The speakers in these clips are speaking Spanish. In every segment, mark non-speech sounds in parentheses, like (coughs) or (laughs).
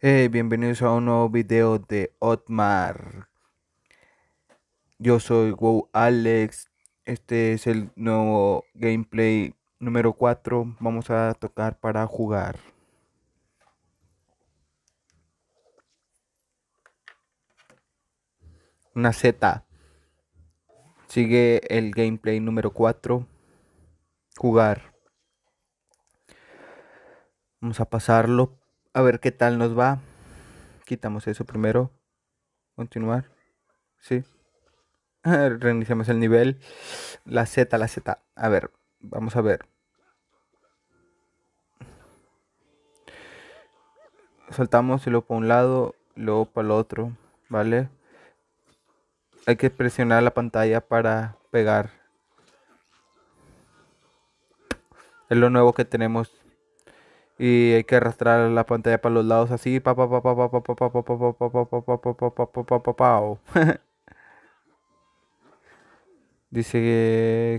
Eh, bienvenidos a un nuevo video de Otmar. Yo soy Wow Alex. Este es el nuevo gameplay número 4. Vamos a tocar para jugar. Una Z. Sigue el gameplay número 4. Jugar. Vamos a pasarlo a ver qué tal nos va. Quitamos eso primero. Continuar. Sí. (laughs) Reiniciamos el nivel. La Z, la Z. A ver, vamos a ver. Saltamos y luego para un lado, luego para el otro, ¿vale? Hay que presionar la pantalla para pegar. Es lo nuevo que tenemos y hay que arrastrar la pantalla para los lados así pa pa pa pa pa pa pa pa pa pa pa pa pa pa pa pa dice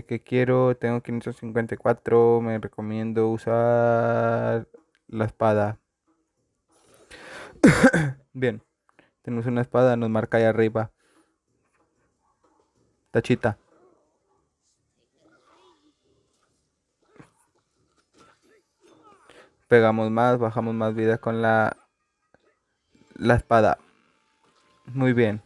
que, quiero tengo 554 me recomiendo usar la espada bien tenemos una espada nos marca ahí arriba tachita pegamos más, bajamos más vida con la, la espada. Muy bien.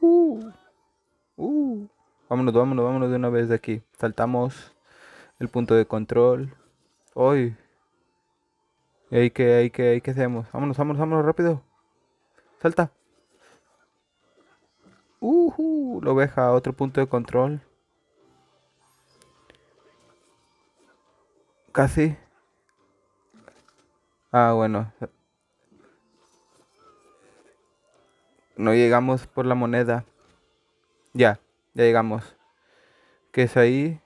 Uh, uh. Vámonos, vámonos, vámonos de una vez de aquí. Saltamos el punto de control. Hoy. ¿Y ahí que, ahí que, hacemos? Vámonos, vámonos, vámonos rápido. Salta. Uh lo deja a otro punto de control. Casi. Ah, bueno. No llegamos por la moneda. Ya, ya llegamos. Que es ahí.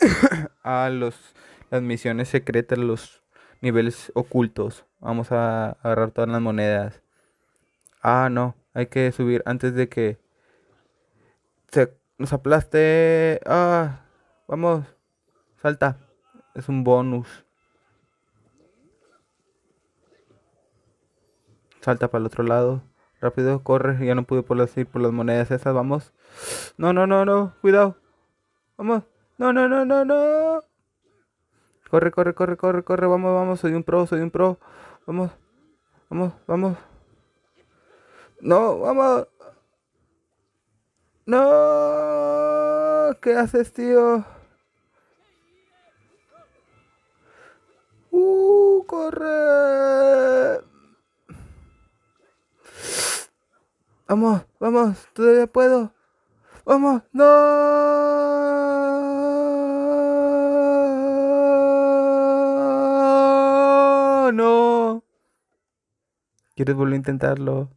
(coughs) a ah, los las misiones secretas, los niveles ocultos. Vamos a agarrar todas las monedas. Ah, no, hay que subir antes de que se nos aplaste. Ah, vamos, salta. Es un bonus. Salta para el otro lado. Rápido, corre. Ya no pude por las, por las monedas esas. Vamos. No, no, no, no. Cuidado. Vamos. No, no, no, no, no. Corre, corre, corre, corre, corre. Vamos, vamos. Soy un pro, soy un pro. Vamos. Vamos, vamos. No, vamos. No, ¿qué haces, tío? Uh, corre. Vamos, vamos, todavía puedo. Vamos, no. No. ¿Quieres volver a intentarlo?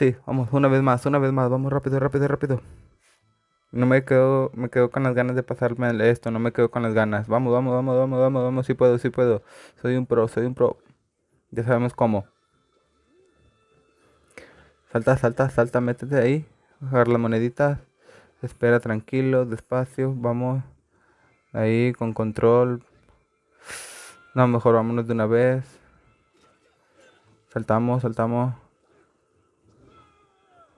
Sí, vamos, una vez más, una vez más, vamos rápido, rápido, rápido. No me quedo, me quedo con las ganas de pasarme esto, no me quedo con las ganas. Vamos, vamos, vamos, vamos, vamos, vamos, sí puedo, si puedo. Soy un pro, soy un pro. Ya sabemos cómo. Salta, salta, salta, métete ahí. Bajar las moneditas. Espera tranquilo, despacio, vamos. Ahí, con control. No, mejor vámonos de una vez. Saltamos, saltamos.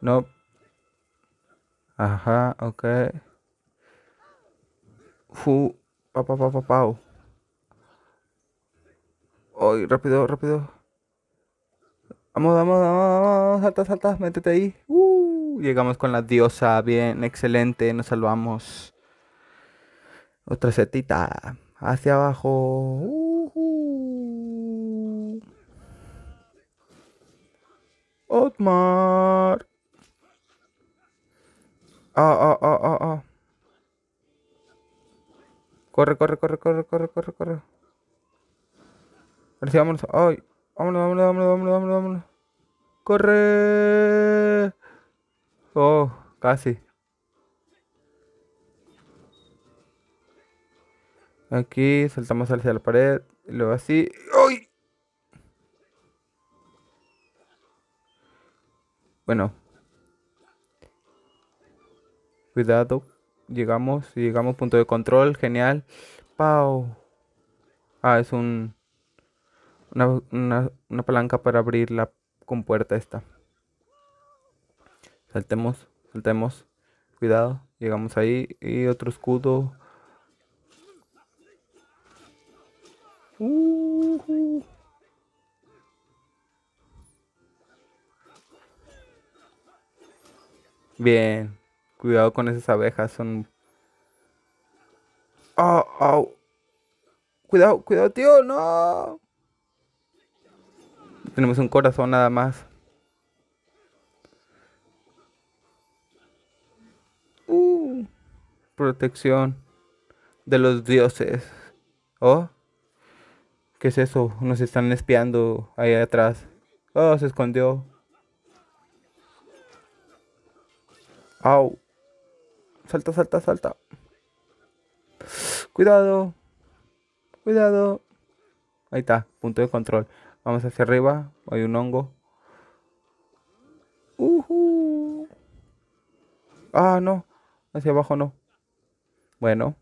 No. Ajá, ok. Fu. Pa, pa, pa, pao, rápido, rápido. Vamos, vamos, vamos, vamos. Salta, salta, métete ahí. Uh, llegamos con la diosa. Bien, excelente. Nos salvamos. Otra setita. Hacia abajo. Otmar. Ah, ah, ah, ah, Corre, corre, corre, corre, corre, corre, corre. Ahora sí, vámonos. Ay, vámonos, vámonos, vámonos, vámonos, vámonos, Corre. Oh, casi. Aquí, saltamos hacia la pared. Y luego así. ¡Ay! Bueno, Cuidado. Llegamos, llegamos, punto de control, genial. ¡Pau! Ah, es un. Una, palanca para abrir la compuerta esta. Saltemos, saltemos. Cuidado, llegamos ahí. Y otro escudo. Bien. Cuidado con esas abejas, son... ¡Au! Ah, ah. Cuidado, cuidado, tío, no. Tenemos un corazón nada más. Uh, protección de los dioses. Oh, ¿qué es eso? Nos están espiando ahí atrás. Oh, se escondió. Au. Salta, salta, salta. Cuidado. Cuidado. Ahí está, punto de control. Vamos hacia arriba. Hay un hongo. Uh Ah, no. Hacia abajo no. Bueno.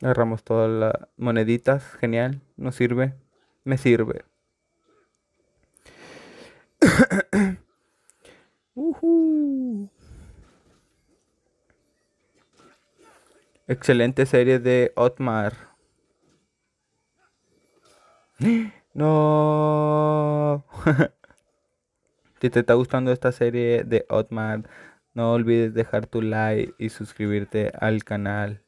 Agarramos todas las moneditas. Genial. no sirve. Me sirve. Excelente serie de Otmar. (gasps) No. (laughs) si te está gustando esta serie de Otmar, no olvides dejar tu like y suscribirte al canal.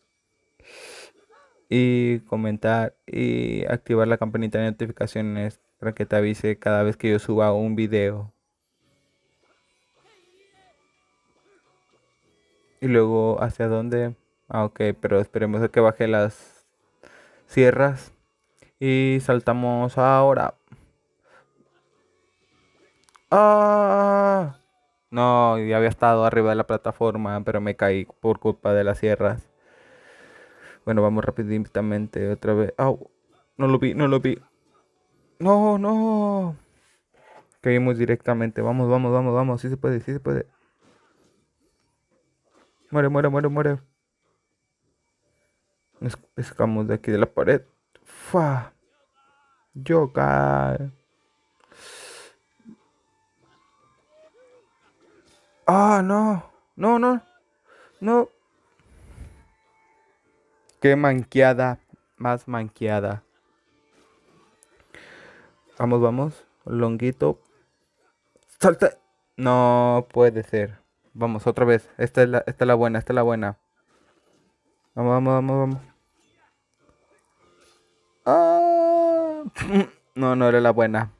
Y comentar y activar la campanita de notificaciones para que te avise cada vez que yo suba un video. Y luego, ¿hacia dónde? Ah, ok, pero esperemos a que baje las sierras. Y saltamos ahora. ¡Ah! No, ya había estado arriba de la plataforma, pero me caí por culpa de las sierras. Bueno, vamos rápidamente otra vez. No lo vi, no lo vi. No, no. Caímos directamente. Vamos, vamos, vamos, vamos. Sí se puede, sí se puede. Muere, muere, muere, muere. Escamos de aquí de la pared. ¡Fa! Yo Ah, no. No, no. No. Qué manqueada. Más manqueada. Vamos, vamos. Longuito. Salta. No puede ser. Vamos, otra vez. Esta es la, esta es la buena, esta es la buena. Vamos, vamos, vamos, vamos. No, no era la buena.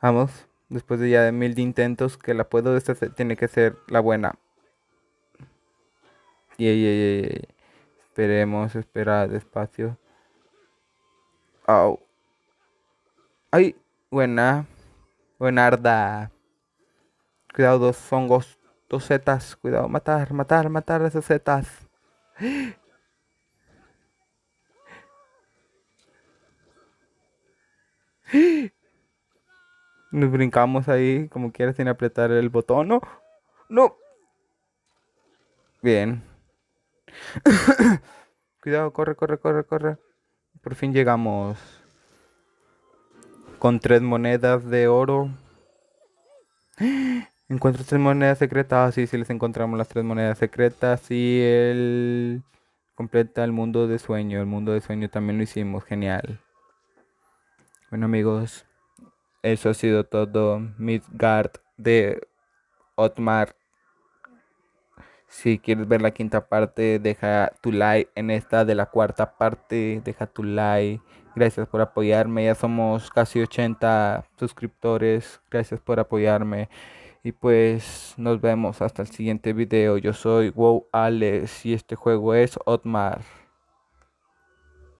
Vamos, después de ya de mil intentos que la puedo, esta tiene que ser la buena. Y Esperemos, espera despacio. Au. Ay, buena. arda. Cuidado, dos hongos, dos setas. Cuidado, matar, matar, matar a esas setas. Nos brincamos ahí como quieras sin apretar el botón. No, no. Bien. (coughs) Cuidado, corre, corre, corre, corre. Por fin llegamos. Con tres monedas de oro. (gasps) Encuentro tres monedas secretas. sí, sí, les encontramos las tres monedas secretas. Y él completa el mundo de sueño. El mundo de sueño también lo hicimos. Genial. Bueno amigos, eso ha sido todo Midgard de Otmar. Si quieres ver la quinta parte, deja tu like en esta de la cuarta parte, deja tu like. Gracias por apoyarme, ya somos casi 80 suscriptores. Gracias por apoyarme. Y pues nos vemos hasta el siguiente video. Yo soy Wow Alex y este juego es Otmar.